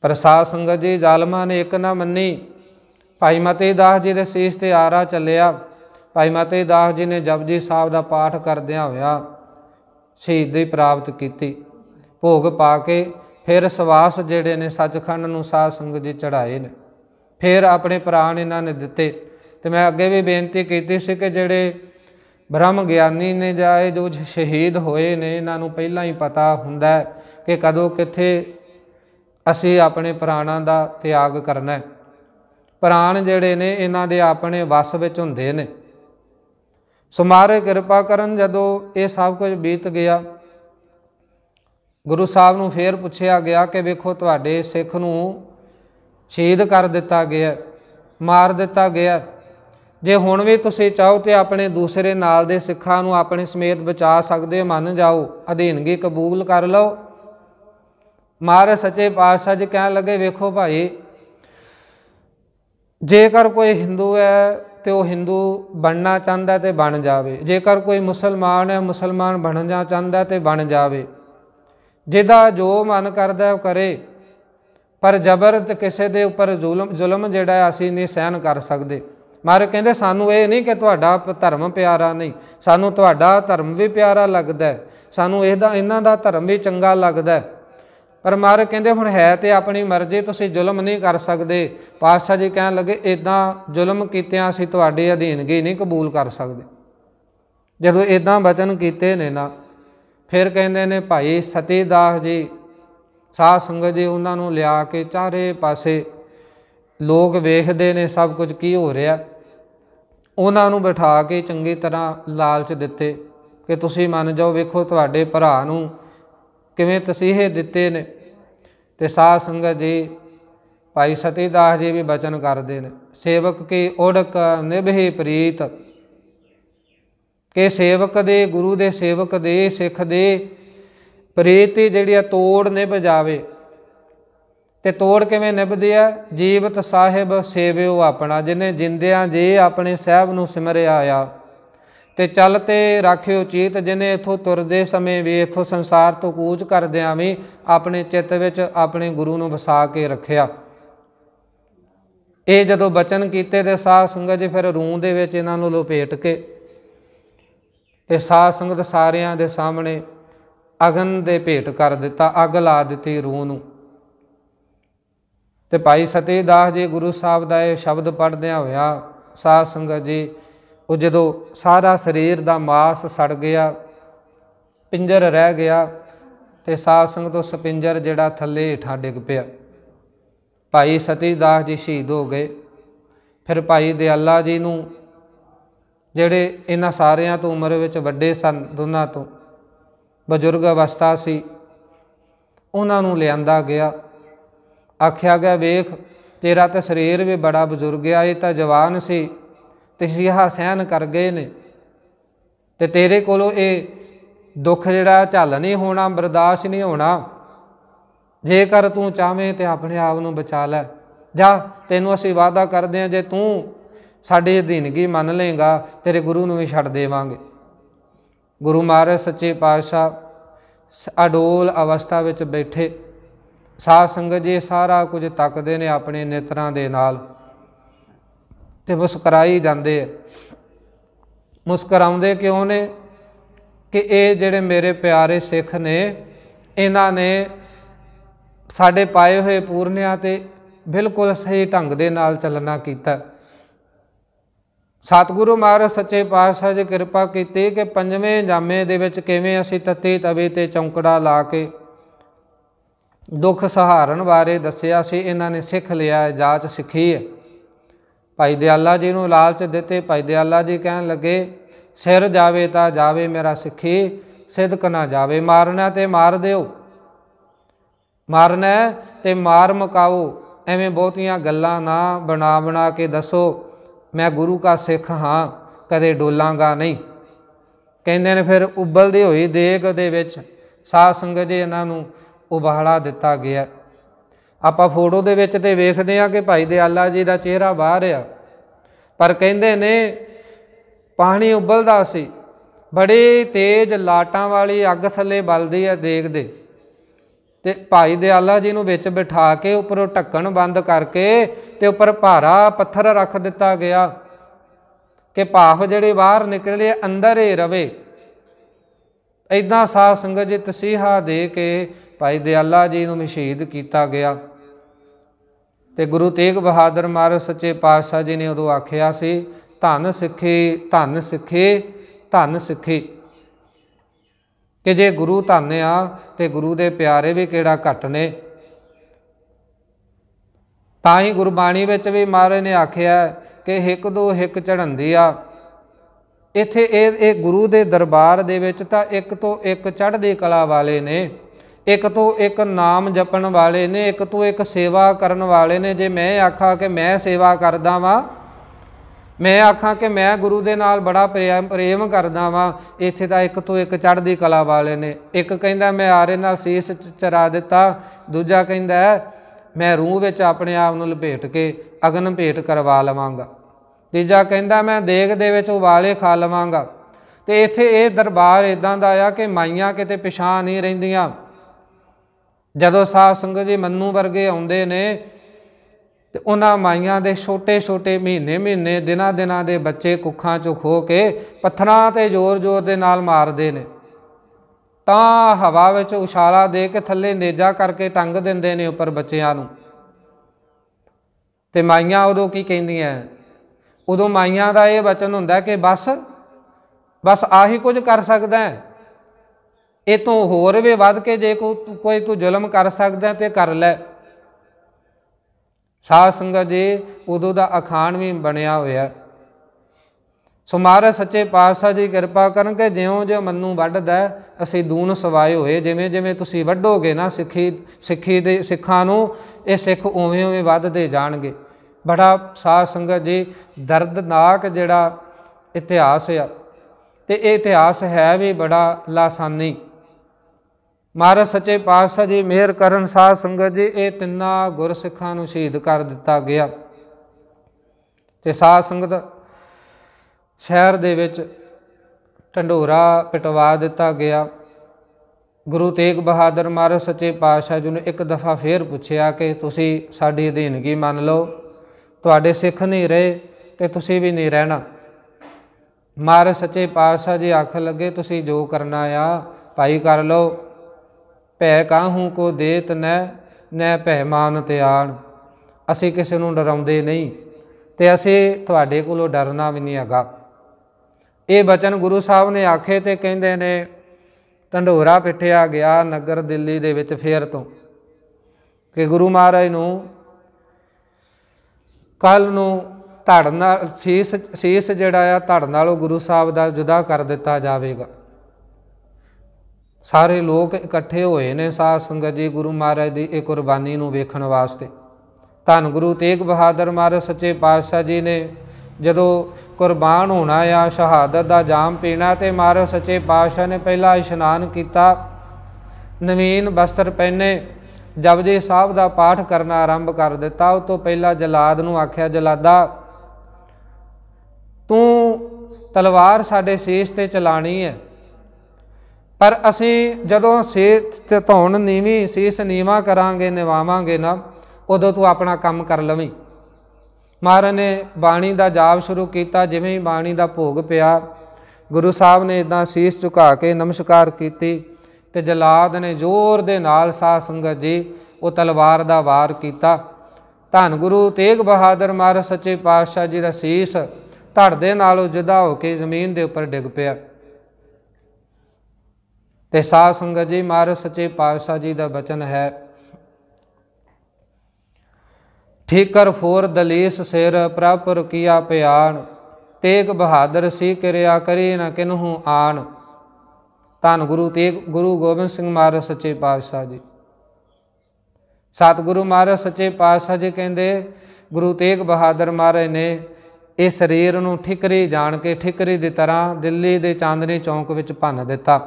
ਪ੍ਰਸਾਦ ਸੰਗਤ ਜੀ ਜ਼ਾਲਮਾਂ ਨੇ ਇੱਕ ਨਾ ਮੰਨੀ ਭਾਈ ਮਤੀ ਦਾਸ ਜੀ ਦੇ ਸੀਸ ਤੇ ਆਰਾ ਚੱਲਿਆ ਭਾਈ ਮਤੀ ਦਾਸ ਜੀ ਨੇ ਜਪਜੀ ਸਾਹਿਬ ਦਾ ਪਾਠ ਕਰਦਿਆਂ ਹੋਇਆ ਸ਼ਹੀਦੀ ਪ੍ਰਾਪਤ ਕੀਤੀ ਭੋਗ ਪਾ ਕੇ ਫਿਰ ਸਵਾਸ ਜਿਹੜੇ ਨੇ ਸੱਚਖੰਡ ਨੂੰ ਸਾਧ ਸੰਗਤ ਜੀ ਚੜਾਏ ਨੇ ਫਿਰ ਆਪਣੇ ਪ੍ਰਾਣ ਇਹਨਾਂ ਨੇ ਦਿੱਤੇ ਤੇ ਮੈਂ ਅੱਗੇ ਵੀ ਬੇਨਤੀ ਕੀਤੀ ਸੀ ਕਿ ਜਿਹੜੇ ਬ੍ਰਹਮ ਗਿਆਨੀ ਨੇ ਜਾਏ ਜੋ ਸ਼ਹੀਦ ਹੋਏ ਨੇ ਇਹਨਾਂ ਨੂੰ ਪਹਿਲਾਂ ਹੀ ਪਤਾ ਹੁੰਦਾ ਕਿ ਕਦੋਂ ਕਿੱਥੇ ਅਸੀਂ ਆਪਣੇ ਪ੍ਰਾਣਾਂ ਦਾ ਤਿਆਗ ਕਰਨਾ ਹੈ ਪ੍ਰਾਣ ਜਿਹੜੇ ਨੇ ਇਹਨਾਂ ਦੇ ਆਪਣੇ ਵਸ ਵਿੱਚ ਹੁੰਦੇ ਨੇ ਸੁਮਾਰੇ ਕਿਰਪਾ ਕਰਨ ਜਦੋਂ ਇਹ ਸਭ ਕੁਝ ਬੀਤ ਗਿਆ ਗੁਰੂ ਸਾਹਿਬ ਨੂੰ ਫੇਰ ਪੁੱਛਿਆ ਗਿਆ ਕਿ ਵੇਖੋ ਤੁਹਾਡੇ ਸਿੱਖ ਨੂੰ ਛੇਦ ਕਰ ਦਿੱਤਾ ਗਿਆ ਮਾਰ ਦਿੱਤਾ ਗਿਆ ਜੇ ਹੁਣ ਵੀ ਤੁਸੀਂ ਚਾਹੋ ਤੇ ਆਪਣੇ ਦੂਸਰੇ ਨਾਲ ਦੇ ਸਿੱਖਾਂ ਨੂੰ ਆਪਣੇ ਸਮੇਤ ਬਚਾ ਸਕਦੇ ਮੰਨ ਜਾਓ ਅਧੀਨਗੀ ਕਬੂਲ ਕਰ ਲਓ ਮਾਰ ਸੱਚੇ ਪਾਤਸ਼ਾਹ ਜੀ ਕਹਿਣ ਲੱਗੇ ਵੇਖੋ ਭਾਈ ਜੇਕਰ ਕੋਈ ਹਿੰਦੂ ਹੈ ਤੇ ਉਹ ਹਿੰਦੂ ਬਣਨਾ ਚਾਹੁੰਦਾ ਤੇ ਬਣ ਜਾਵੇ ਜੇਕਰ ਕੋਈ ਮੁਸਲਮਾਨ ਹੈ ਮੁਸਲਮਾਨ ਬਣਨਾ ਚਾਹੁੰਦਾ ਤੇ ਬਣ ਜਾਵੇ ਜਿਹਦਾ ਜੋ ਮਨ ਕਰਦਾ ਉਹ ਕਰੇ ਪਰ ਜ਼ਬਰ ਤੇ ਕਿਸੇ ਦੇ ਉੱਪਰ ਜ਼ੁਲਮ ਜ਼ੁਲਮ ਜਿਹੜਾ ਅਸੀਂ ਨਹੀਂ ਸਹਿਨ ਕਰ ਸਕਦੇ ਮਾਰੇ ਕਹਿੰਦੇ ਸਾਨੂੰ ਇਹ ਨਹੀਂ ਕਿ ਤੁਹਾਡਾ ਧਰਮ ਪਿਆਰਾ ਨਹੀਂ ਸਾਨੂੰ ਤੁਹਾਡਾ ਧਰਮ ਵੀ ਪਿਆਰਾ ਲੱਗਦਾ ਸਾਨੂੰ ਇਹਦਾ ਇਹਨਾਂ ਦਾ ਧਰਮ ਵੀ ਚੰਗਾ ਲੱਗਦਾ ਪਰ ਮਾਰੇ ਕਹਿੰਦੇ ਹੁਣ ਹੈ ਤੇ ਆਪਣੀ ਮਰਜ਼ੀ ਤੁਸੀਂ ਜ਼ੁਲਮ ਨਹੀਂ ਕਰ ਸਕਦੇ ਪਾਤਸ਼ਾਹ ਜੀ ਕਹਿਣ ਲੱਗੇ ਇਦਾਂ ਜ਼ੁਲਮ ਕੀਤਿਆਂ ਅਸੀਂ ਤੁਹਾਡੇ ਅਧੀਨਗੀ ਨਹੀਂ ਕਬੂਲ ਕਰ ਸਕਦੇ ਜਦੋਂ ਇਦਾਂ ਬਚਨ ਕੀਤੇ ਨੇ ਨਾ ਫਿਰ ਕਹਿੰਦੇ ਨੇ ਭਾਈ ਸਤੇਦਾਸ ਜੀ ਸਾਧ ਸੰਗਤ ਜੀ ਉਹਨਾਂ ਨੂੰ ਲਿਆ ਕੇ ਚਾਰੇ ਪਾਸੇ ਲੋਕ ਵੇਖਦੇ ਨੇ ਸਭ ਕੁਝ ਕੀ ਹੋ ਰਿਹਾ ਉਹਨਾਂ ਨੂੰ ਬਿਠਾ ਕੇ ਚੰਗੀ ਤਰ੍ਹਾਂ ਲਾਲਚ ਦਿੱਤੇ ਕਿ ਤੁਸੀਂ ਮੰਨ ਜਾਓ ਵੇਖੋ ਤੁਹਾਡੇ ਭਰਾ ਨੂੰ ਕਿਵੇਂ ਤਸੀਹੇ ਦਿੱਤੇ ਨੇ ਤੇ ਸਾਧ ਸੰਗਤ ਜੀ ਭਾਈ ਸਤੇਦਾਸ ਜੀ ਵੀ ਬਚਨ ਕਰਦੇ ਨੇ ਸੇਵਕ ਕੀ ਓੜਕ ਨਿਭੇ ਪ੍ਰੀਤ ਕਿ ਸੇਵਕ ਦੇ ਗੁਰੂ ਦੇ ਸੇਵਕ ਦੇ ਸਿੱਖ ਦੇ ਪ੍ਰੇਤ ਜਿਹੜੀ ਆ ਤੋੜ ਨਿਭ ਜਾਵੇ ਤੇ ਤੋੜ ਕਿਵੇਂ ਨਿਭਦੇ ਆ ਜੀਵਤ ਸਾਹਿਬ ਸੇਵਿਓ ਆਪਣਾ ਜਿਨੇ ਜਿੰਦਿਆਂ ਜੇ ਆਪਣੇ ਸਹਿਬ ਨੂੰ ਸਿਮਰਿਆ ਆ ਤੇ ਚੱਲ ਤੇ ਰੱਖਿਓ ਚੀਤ ਜਿਨੇ ਇਥੋਂ ਤੁਰਦੇ ਸਮੇਂ ਵੀ ਇਥੋਂ ਸੰਸਾਰ ਤੋਂ ਕੂਚ ਕਰਦਿਆਂ ਵੀ ਆਪਣੇ ਚਿੱਤ ਵਿੱਚ ਆਪਣੇ ਗੁਰੂ ਨੂੰ ਵਸਾ ਕੇ ਰੱਖਿਆ ਇਹ ਜਦੋਂ ਬਚਨ ਕੀਤੇ ਤੇ ਸਾਧ ਸੰਗਤ ਜੀ ਫਿਰ ਰੂਹ ਦੇ ਵਿੱਚ ਇਹਨਾਂ ਨੂੰ ਲਪੇਟ ਕੇ ਤੇ ਸਾਧ ਸੰਗਤ ਸਾਰਿਆਂ ਦੇ ਸਾਹਮਣੇ ਅਗਨ ਦੇ ਭੇਟ ਕਰ ਦਿੱਤਾ ਅਗ ਲਾ ਦਿੱਤੀ ਰੂਹ ਨੂੰ ਤੇ ਭਾਈ ਸਤੇਦਾਸ ਜੀ ਗੁਰੂ ਸਾਹਿਬ ਦਾ ਇਹ ਸ਼ਬਦ ਪੜਦਿਆਂ ਹੋਇਆ ਸਾਧ ਸੰਗਤ ਜੀ ਉਹ ਜਦੋਂ ਸਾਰਾ ਸਰੀਰ ਦਾ ਮਾਸ ਸੜ ਗਿਆ ਪਿੰਜਰ ਰਹਿ ਗਿਆ ਤੇ ਸਾਧ ਸੰਗਤ ਉਸ ਪਿੰਜਰ ਜਿਹੜਾ ਥੱਲੇ ਠਾ ਡਿੱਗ ਪਿਆ ਭਾਈ ਦਾਸ ਜੀ ਸ਼ਹੀਦ ਹੋ ਗਏ ਫਿਰ ਭਾਈ ਦਿਆਲਾ ਜੀ ਨੂੰ ਜਿਹੜੇ ਇਹਨਾਂ ਸਾਰਿਆਂ ਤੋਂ ਉਮਰ ਵਿੱਚ ਵੱਡੇ ਸਨ ਦੋਨਾਂ ਤੋਂ ਬਜ਼ੁਰਗ ਅਵਸਥਾ ਸੀ ਉਹਨਾਂ ਨੂੰ ਲਿਆਂਦਾ ਗਿਆ ਆਖਿਆ ਗਿਆ ਵੇਖ ਤੇਰਾ ਤਾਂ ਸਰੀਰ ਵੀ ਬੜਾ ਬਜ਼ੁਰਗ ਆ ਇਹ ਤਾਂ ਜਵਾਨ ਸੀ ਤੇ ਸਿਹਾ ਸਹਿਨ ਕਰ ਗਏ ਨੇ ਤੇ ਤੇਰੇ ਕੋਲੋਂ ਇਹ ਦੁੱਖ ਜਿਹੜਾ ਝੱਲ ਨਹੀਂ ਹੋਣਾ ਬਰਦਾਸ਼ਤ ਨਹੀਂ ਹੋਣਾ ਜੇਕਰ ਤੂੰ ਚਾਹਵੇਂ ਤੇ ਆਪਣੇ ਆਪ ਨੂੰ ਬਚਾ ਲੈ ਜਾ ਤੈਨੂੰ ਅਸੀਂ ਵਾਅਦਾ ਕਰਦੇ ਹਾਂ ਜੇ ਤੂੰ ਸਾਡੇ ਅਧੀਨਗੀ ਮੰਨ ਲਏਗਾ ਤੇਰੇ ਗੁਰੂ ਨੂੰ ਵੀ ਛੱਡ ਦੇਵਾਂਗੇ ਗੁਰੂ ਮਹਾਰਾਜ ਸੱਚੇ ਪਾਤਸ਼ਾਹ ਅਡੋਲ ਅਵਸਥਾ ਵਿੱਚ ਬੈਠੇ ਸਾਧ ਸੰਗਤ ਜੀ ਸਾਰਾ ਕੁਝ ਤੱਕਦੇ ਨੇ ਆਪਣੇ ਨੇਤਰਾਂ ਦੇ ਨਾਲ ਤੇ ਮੁਸਕਰਾਈ ਜਾਂਦੇ ਮੁਸਕਰਾਉਂਦੇ ਕਿਉਂ ਨੇ ਕਿ ਇਹ ਜਿਹੜੇ ਮੇਰੇ ਪਿਆਰੇ ਸਿੱਖ ਨੇ ਇਹਨਾਂ ਨੇ ਸਾਡੇ ਪਾਏ ਹੋਏ ਪੂਰਨਿਆਂ ਤੇ ਬਿਲਕੁਲ ਸਹੀ ਢੰਗ ਦੇ ਨਾਲ ਚੱਲਣਾ ਕੀਤਾ ਸਤਿਗੁਰੂ ਮਹਾਰਾਜ ਸੱਚੇ ਪਾਤਸ਼ਾਹ ਜੀ ਕਿਰਪਾ ਕੀਤੀ ਕਿ ਪੰਜਵੇਂ ਜਾਮੇ ਦੇ ਵਿੱਚ ਕਿਵੇਂ ਅਸੀਂ ਤੱਤੀ ਤਵੇ ਤੇ ਚੌਂਕੜਾ ਲਾ ਕੇ ਦੁੱਖ ਸਹਾਰਨ ਬਾਰੇ ਦੱਸਿਆ ਸੀ ਇਹਨਾਂ ਨੇ ਸਿੱਖ ਲਿਆ ਜਾਚ ਸਿੱਖੀ ਹੈ ਭਾਈ ਦਿਆਲਾ ਜੀ ਨੂੰ ਲਾਲਚ ਦਿੱਤੇ ਭਾਈ ਦਿਆਲਾ ਜੀ ਕਹਿਣ ਲੱਗੇ ਸਿਰ ਜਾਵੇ ਤਾਂ ਜਾਵੇ ਮੇਰਾ ਸਿੱਖੀ ਸਿੱਧਕ ਨਾ ਜਾਵੇ ਮਾਰਨਾ ਤੇ ਮਾਰ ਦਿਓ ਮਾਰਨਾ ਤੇ ਮਾਰ ਮਕਾਓ ਐਵੇਂ ਬਹੁਤੀਆਂ ਗੱਲਾਂ ਨਾ ਬਣਾ ਬਣਾ ਕੇ ਦੱਸੋ ਮੈਂ ਗੁਰੂ ਕਾ ਸਿੱਖ ਹਾਂ ਕਦੇ ਡੋਲਾਂਗਾ ਨਹੀਂ ਕਹਿੰਦੇ ਨੇ ਫਿਰ ਉਬਲਦੇ ਹੋਏ ਦੇਗ ਦੇ ਵਿੱਚ ਸਾਧ ਸੰਗਤ ਜੀ ਇਹਨਾਂ ਨੂੰ ਉਬਾਲਾ ਦਿੱਤਾ ਗਿਆ ਆਪਾਂ ਫੋਟੋ ਦੇ ਵਿੱਚ ਤੇ ਵੇਖਦੇ ਆ ਕਿ ਭਾਈ ਦਿਆਲਾ ਜੀ ਦਾ ਚਿਹਰਾ ਬਾਹਰ ਆ ਪਰ ਕਹਿੰਦੇ ਨੇ ਪਾਣੀ ਉਬਲਦਾ ਸੀ ਬੜੇ ਤੇਜ਼ ਲਾਟਾਂ ਵਾਲੀ ਅੱਗ ਥੱਲੇ ਬਲਦੀ ਆ ਦੇਖਦੇ ਤੇ ਭਾਈ ਦਿਆਲਾ ਜੀ ਨੂੰ ਵਿੱਚ ਬਿਠਾ ਕੇ ਉੱਪਰੋਂ ਢੱਕਣ ਬੰਦ ਕਰਕੇ ਤੇ ਉੱਪਰ ਭਾਰਾ ਪੱਥਰ ਰੱਖ ਦਿੱਤਾ ਗਿਆ ਕਿ ਭਾਫ ਜਿਹੜੇ ਬਾਹਰ ਨਿਕਲੇ ਅੰਦਰ ਹੀ ਰਵੇ ਇਦਾਂ ਸਾਧ ਸੰਗਤ ਜੀ ਤਸੀਹਾ ਦੇ ਕੇ ਭਾਈ ਦਿਆਲਾ ਜੀ ਨੂੰ ਮਸ਼ਹੀਦ ਕੀਤਾ ਗਿਆ ਤੇ ਗੁਰੂ ਤੇਗ ਬਹਾਦਰ ਮਹਾਰਾਜ ਸੱਚੇ ਪਾਤਸ਼ਾਹ ਜੀ ਨੇ ਉਦੋਂ ਆਖਿਆ ਸੀ ਧਨ ਸਿੱਖੇ ਧਨ ਸਿੱਖੇ ਧਨ ਸਿੱਖੇ ਕਿ ਜੇ ਗੁਰੂ ਧੰਨ ਆ ਤੇ ਗੁਰੂ ਦੇ ਪਿਆਰੇ ਵੀ ਕਿਹੜਾ ਘਟ ਨੇ ਤਾਂ ਹੀ ਗੁਰਬਾਣੀ ਵਿੱਚ ਵੀ ਮਹਾਰਾਜ ਨੇ ਆਖਿਆ ਕਿ ਇੱਕ ਦੋ ਇੱਕ ਚੜ੍ਹੰਦੀ ਆ ਇੱਥੇ ਇਹ ਇਹ ਗੁਰੂ ਦੇ ਦਰਬਾਰ ਦੇ ਵਿੱਚ ਤਾਂ ਇੱਕ ਤੋਂ ਇੱਕ ਚੜ੍ਹਦੇ ਕਲਾ ਵਾਲੇ ਨੇ ਇੱਕ ਤੋਂ ਇੱਕ ਨਾਮ ਜਪਣ ਵਾਲੇ ਨੇ ਇੱਕ ਤੋਂ ਇੱਕ ਸੇਵਾ ਕਰਨ ਵਾਲੇ ਨੇ ਜੇ ਮੈਂ ਆਖਾਂ ਕਿ ਮੈਂ ਸੇਵਾ ਕਰਦਾ ਵਾਂ ਮੈਂ ਆਖਾਂ ਕਿ ਮੈਂ ਗੁਰੂ ਦੇ ਨਾਲ ਬੜਾ ਪ੍ਰੇਮ ਕਰਦਾ ਵਾਂ ਇੱਥੇ ਤਾਂ ਇੱਕ ਤੋਂ ਇੱਕ ਚੜ੍ਹਦੀ ਕਲਾ ਵਾਲੇ ਨੇ ਇੱਕ ਕਹਿੰਦਾ ਮੈਂ ਆਰੇ ਨਾਲ ਸੀਸ ਚਰਾ ਦਿੱਤਾ ਦੂਜਾ ਕਹਿੰਦਾ ਮੈਂ ਰੂਹ ਵਿੱਚ ਆਪਣੇ ਆਪ ਨੂੰ ਲਪੇਟ ਕੇ ਅਗਨ ਭੇਟ ਕਰਵਾ ਲਵਾਂਗਾ ਤੀਜਾ ਕਹਿੰਦਾ ਮੈਂ ਦੇਗ ਦੇ ਵਿੱਚ ਉਬਾਲੇ ਖਾ ਲਵਾਂਗਾ ਤੇ ਇੱਥੇ ਇਹ ਦਰਬਾਰ ਇਦਾਂ ਦਾ ਆ ਕਿ ਮਾਈਆਂ ਕਿਤੇ ਪਛਾਣ ਨਹੀਂ ਰਹਿੰਦੀਆਂ ਜਦੋਂ ਸਾਧ ਸੰਗਤ ਜੀ ਮੰਨੂ ਵਰਗੇ ਆਉਂਦੇ ਨੇ ਤੇ ਉਹਨਾਂ ਮਾਈਆਂ ਦੇ ਛੋਟੇ-ਛੋਟੇ ਮਹੀਨੇ-ਮਹੀਨੇ ਦਿਨਾਂ-ਦਿਨਾਂ ਦੇ ਬੱਚੇ ਕੁੱਖਾਂ 'ਚੋਂ ਖੋ ਕੇ ਪੱਥਰਾਂ ਤੇ ਜ਼ੋਰ-ਜ਼ੋਰ ਦੇ ਨਾਲ ਮਾਰਦੇ ਨੇ ਤਾਂ ਹਵਾ ਵਿੱਚ ਉਸ਼ਾਲਾ ਦੇ ਕੇ ਥੱਲੇ ਨੇਜਾ ਕਰਕੇ ਟੰਗ ਦਿੰਦੇ ਨੇ ਉੱਪਰ ਬੱਚਿਆਂ ਨੂੰ ਤੇ ਮਾਈਆਂ ਉਦੋਂ ਕੀ ਕਹਿੰਦੀਆਂ ਉਦੋਂ ਮਾਈਆਂ ਦਾ ਇਹ ਵਚਨ ਹੁੰਦਾ ਕਿ ਬਸ ਬਸ ਆਹੀ ਕੁਝ ਕਰ ਸਕਦਾ ਇਹ ਤੋਂ ਹੋਰ ਵੀ ਵੱਧ ਕੇ ਜੇ ਕੋਈ ਤੂੰ ਜ਼ੁਲਮ ਕਰ ਸਕਦਾ ਤੇ ਕਰ ਲੈ ਸਾਧ ਸੰਗਤ ਜੀ ਉਦੋਂ ਦਾ ਅਖਾਣ ਵੀ ਬਣਿਆ ਹੋਇਆ ਸੋ ਮਹਾਰਾ ਸੱਚੇ ਪਾਤਸ਼ਾਹ ਜੀ ਕਿਰਪਾ ਕਰਨ ਕਿ ਜਿਉਂ ਜਿਉਂ ਮੰਨੂ ਵੱਢਦਾ ਅਸੀਂ ਦੂਨ ਸਵਾਏ ਹੋਏ ਜਿਵੇਂ ਜਿਵੇਂ ਤੁਸੀਂ ਵੱਢੋਗੇ ਨਾ ਸਿੱਖੀ ਸਿੱਖੀ ਦੇ ਸਿੱਖਾਂ ਨੂੰ ਇਹ ਸਿੱਖ ਉਵੇਂ ਉਵੇਂ ਵੱਧਦੇ ਜਾਣਗੇ ਬੜਾ ਸਾਧ ਸੰਗਤ ਜੀ ਦਰਦਨਾਕ ਜਿਹੜਾ ਇਤਿਹਾਸ ਆ ਤੇ ਇਹ ਇਤਿਹਾਸ ਹੈ ਵੀ ਬੜਾ ਲਾਸਾਨੀ ਮਹਾਰਾਜ ਸੱਚੇ ਪਾਤਸ਼ਾਹ ਜੀ ਮਿਹਰ ਕਰਨ ਸਾਧ ਸੰਗਤ ਜੀ ਇਹ ਤਿੰਨਾ ਗੁਰਸਿੱਖਾਂ ਨੂੰ ਸ਼ਹੀਦ ਕਰ ਦਿੱਤਾ ਗਿਆ ਤੇ ਸਾਧ ਸੰਗਤ ਸ਼ਹਿਰ ਦੇ ਵਿੱਚ ਢੰਡੋਰਾ ਪਟਵਾ ਦਿੱਤਾ ਗਿਆ ਗੁਰੂ ਤੇਗ ਬਹਾਦਰ ਮਹਾਰਾਜ ਸੱਚੇ ਪਾਤਸ਼ਾਹ ਜੀ ਨੇ ਇੱਕ ਦਫਾ ਫੇਰ ਪੁੱਛਿਆ ਕਿ ਤੁਸੀਂ ਸਾਡੀ ਅਧੀਨਗੀ ਮੰਨ ਲਓ ਤੁਹਾਡੇ ਸਿੱਖ ਨਹੀਂ ਰਹੇ ਤੇ ਤੁਸੀਂ ਵੀ ਨਹੀਂ ਰਹਿਣਾ ਮਹਾਰਾਜ ਸੱਚੇ ਪਾਤਸ਼ਾਹ ਜੀ ਆਖ ਲੱਗੇ ਤੁਸੀਂ ਜੋ ਕਰਨਾ ਆ ਭਾਈ ਕਰ ਲਓ ਭੈ ਕਾਹੂ ਕੋ ਦੇਤ ਨੈ ਨੈ ਪਹਿਮਾਨ ਤਿਆਣ ਅਸੀਂ ਕਿਸੇ ਨੂੰ ਡਰਾਉਂਦੇ ਨਹੀਂ ਤੇ ਅਸੀਂ ਤੁਹਾਡੇ ਕੋਲੋਂ ਡਰਨਾ ਵੀ ਨਹੀਂ ਹੈਗਾ ਇਹ ਬਚਨ ਗੁਰੂ ਸਾਹਿਬ ਨੇ ਆਖੇ ਤੇ ਕਹਿੰਦੇ ਨੇ ਢੰਡੋਰਾ ਪਿੱਠਿਆ ਗਿਆ ਨਗਰ ਦਿੱਲੀ ਦੇ ਵਿੱਚ ਫੇਰ ਤੋਂ ਕਿ ਗੁਰੂ ਮਹਾਰਾਜ ਨੂੰ ਕੱਲ ਨੂੰ ਧੜ ਨਾਲ ਸੀਸ ਸੀਸ ਜਿਹੜਾ ਆ ਧੜ ਨਾਲੋਂ ਗੁਰੂ ਸਾਹਿਬ ਦਾ ਜੁਦਾ ਕਰ ਦਿੱਤਾ ਜਾਵੇਗਾ ਸਾਰੇ ਲੋਕ ਇਕੱਠੇ ਹੋਏ ਨੇ ਸਾਧ ਸੰਗਤ ਜੀ ਗੁਰੂ ਮਹਾਰਾਜ ਦੀ ਇਹ ਕੁਰਬਾਨੀ ਨੂੰ ਵੇਖਣ ਵਾਸਤੇ ਧੰਨ ਗੁਰੂ ਤੇਗ ਬਹਾਦਰ ਮਹਾਰਾਜ ਸੱਚੇ ਪਾਤਸ਼ਾਹ ਜੀ ਨੇ ਜਦੋਂ ਕੁਰਬਾਨ ਹੋਣਾ ਆ ਸ਼ਹਾਦਤ ਦਾ ਜਾਮ ਪੀਣਾ ਤੇ ਮਹਾਰਾਜ ਸੱਚੇ ਪਾਤਸ਼ਾਹ ਨੇ ਪਹਿਲਾ ਇਸ਼ਨਾਨ ਕੀਤਾ ਨਵੀਨ ਬਸਤਰ ਪਹਿਨੇ ਜਪਜੀ ਸਾਹਿਬ ਦਾ ਪਾਠ ਕਰਨਾ ਆਰੰਭ ਕਰ ਦਿੱਤਾ ਉਹ ਤੋਂ ਪਹਿਲਾਂ ਜਲਾਦ ਨੂੰ ਆਖਿਆ ਜਲਾਦਾ ਤੂੰ ਤਲਵਾਰ ਸਾਡੇ ਸੇਸ ਤੇ ਚਲਾਣੀ ਹੈ ਪਰ ਅਸੀਂ ਜਦੋਂ ਸੇਤ ਤੇ ਧੌਣ ਨੀਵੀ ਸੀਸ ਨੀਵਾ ਕਰਾਂਗੇ ਨਿਵਾਵਾਂਗੇ ਨਾ ਉਦੋਂ ਤੂੰ ਆਪਣਾ ਕੰਮ ਕਰ ਲਵੀ ਮਹਾਰਾਜ ਨੇ ਬਾਣੀ ਦਾ ਜਾਪ ਸ਼ੁਰੂ ਕੀਤਾ ਜਿਵੇਂ ਹੀ ਬਾਣੀ ਦਾ ਭੋਗ ਪਿਆ ਗੁਰੂ ਸਾਹਿਬ ਨੇ ਇਦਾਂ ਸੀਸ ਝੁਕਾ ਕੇ ਨਮਸਕਾਰ ਕੀਤੀ ਤੇ ਜਲਾਦ ਨੇ ਜ਼ੋਰ ਦੇ ਨਾਲ ਸਾਧ ਸੰਗਤ ਜੀ ਉਹ ਤਲਵਾਰ ਦਾ ਵਾਰ ਕੀਤਾ ਧੰਨ ਗੁਰੂ ਤੇਗ ਬਹਾਦਰ ਮਹਾਰਾਜ ਸੱਚੇ ਪਾਤਸ਼ਾਹ ਜੀ ਦਾ ਸੀਸ ਧੜ ਦੇ ਨਾਲ ਉਹ ਜਿਦਾ ਹੋ ਕੇ ਜ਼ਮੀਨ ਦੇ ਉੱਪਰ ਡਿੱਗ ਪਿਆ ਤੇ ਸਾਧ ਸੰਗਤ ਜੀ ਮਹਾਰਾਜ ਸੱਚੇ ਪਾਤਸ਼ਾਹ ਜੀ ਦਾ ਬਚਨ ਹੈ ਠੇਕਰ ਫੋਰ ਦਲੇਸ ਸਿਰ ਪ੍ਰਾਪਰ ਕੀਆ ਪਿਆਣ ਤੇਗ ਬਹਾਦਰ ਸੀ ਕਿਰਿਆ ਕਰੀ ਨਾ ਕਿਨਹੂ ਆਣ ਤਨ ਗੁਰੂ ਤੇਗ ਗੁਰੂ ਗੋਬਿੰਦ ਸਿੰਘ ਮਹਾਰਾਜ ਸੱਚੇ ਪਾਤਸ਼ਾਹ ਜੀ ਸਤਿਗੁਰੂ ਮਹਾਰਾਜ ਸੱਚੇ ਪਾਤਸ਼ਾਹ ਜੀ ਕਹਿੰਦੇ ਗੁਰੂ ਤੇਗ ਬਹਾਦਰ ਮਹਾਰਾਜ ਨੇ ਇਹ ਸਰੀਰ ਨੂੰ ਠਿਕਰੀ ਜਾਣ ਕੇ ਠਿਕਰੀ ਦੀ ਤਰ੍ਹਾਂ ਦਿੱਲੀ ਦੇ ਚਾਂਦਨੀ ਚੌਂਕ ਵਿੱਚ ਭੰਨ ਦਿੱਤਾ